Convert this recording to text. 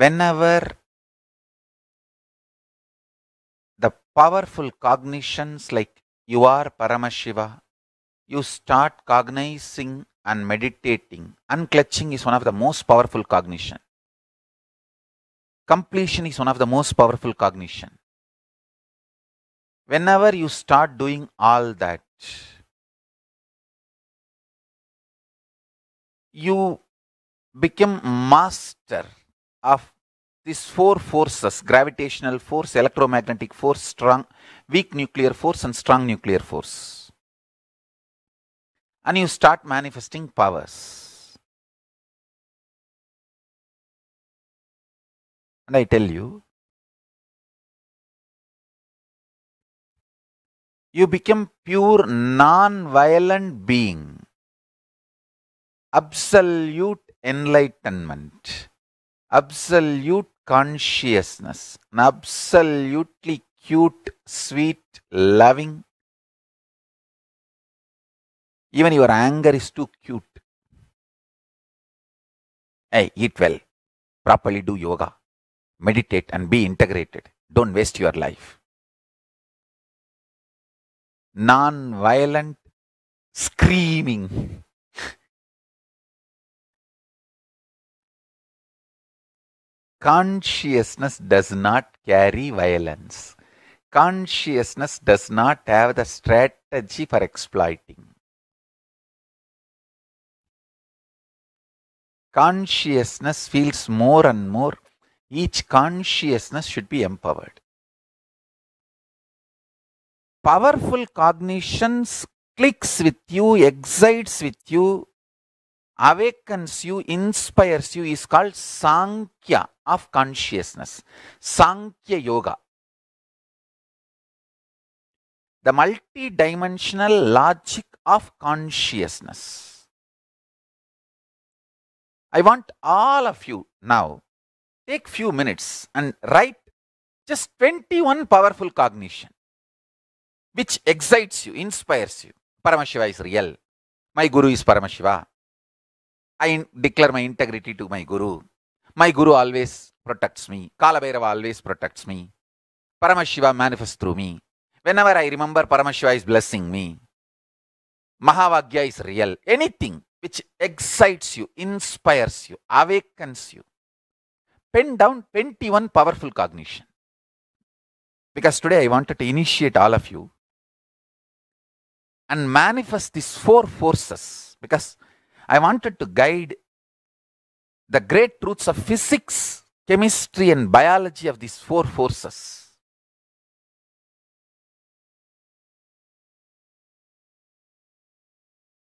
whenever the powerful cognitions like you are Paramashiva, you start cognizing and meditating. Unclutching is one of the most powerful cognition. Completion is one of the most powerful cognition. Whenever you start doing all that, you become master of these four forces, gravitational force, electromagnetic force, strong, weak nuclear force and strong nuclear force. And you start manifesting powers. And I tell you, you become pure non-violent being. Absolute enlightenment absolute consciousness, an absolutely cute, sweet, loving. Even your anger is too cute. Hey, eat well, properly do yoga, meditate and be integrated. Don't waste your life. Non-violent screaming consciousness does not carry violence. Consciousness does not have the strategy for exploiting. Consciousness feels more and more, each consciousness should be empowered. Powerful cognitions clicks with you, excites with you, awakens you, inspires you is called Sankhya of consciousness. Sankhya Yoga. The multi-dimensional logic of consciousness. I want all of you now take few minutes and write just 21 powerful cognition which excites you, inspires you. Paramashiva is real. My Guru is Paramashiva. I declare my integrity to my Guru. My Guru always protects me. Kalabhairava always protects me. Paramashiva manifests through me. Whenever I remember, Paramashiva is blessing me. Mahavagya is real. Anything which excites you, inspires you, awakens you. Pen down 21 powerful cognition. Because today I wanted to initiate all of you and manifest these four forces. Because I wanted to guide the great truths of physics, chemistry, and biology of these four forces.